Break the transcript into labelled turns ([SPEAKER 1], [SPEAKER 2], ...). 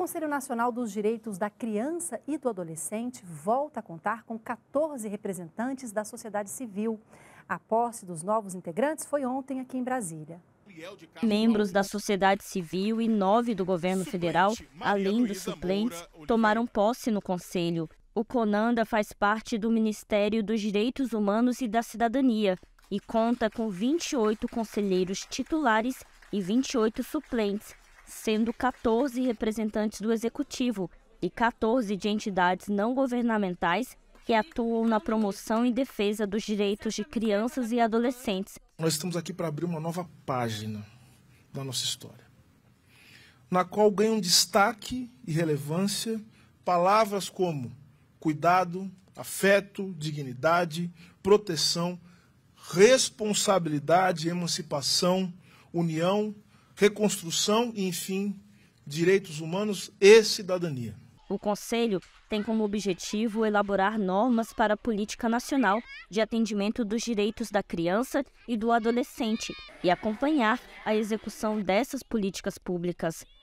[SPEAKER 1] Conselho Nacional dos Direitos da Criança e do Adolescente volta a contar com 14 representantes da sociedade civil. A posse dos novos integrantes foi ontem aqui em Brasília.
[SPEAKER 2] Membros da sociedade civil e nove do governo federal, além dos suplentes, tomaram posse no Conselho. O CONANDA faz parte do Ministério dos Direitos Humanos e da Cidadania e conta com 28 conselheiros titulares e 28 suplentes, sendo 14 representantes do executivo e 14 de entidades não governamentais que atuam na promoção e defesa dos direitos de crianças e adolescentes.
[SPEAKER 3] Nós estamos aqui para abrir uma nova página da nossa história, na qual ganham destaque e relevância palavras como cuidado, afeto, dignidade, proteção, responsabilidade, emancipação, união, reconstrução e, enfim, direitos humanos e cidadania.
[SPEAKER 2] O Conselho tem como objetivo elaborar normas para a política nacional de atendimento dos direitos da criança e do adolescente e acompanhar a execução dessas políticas públicas.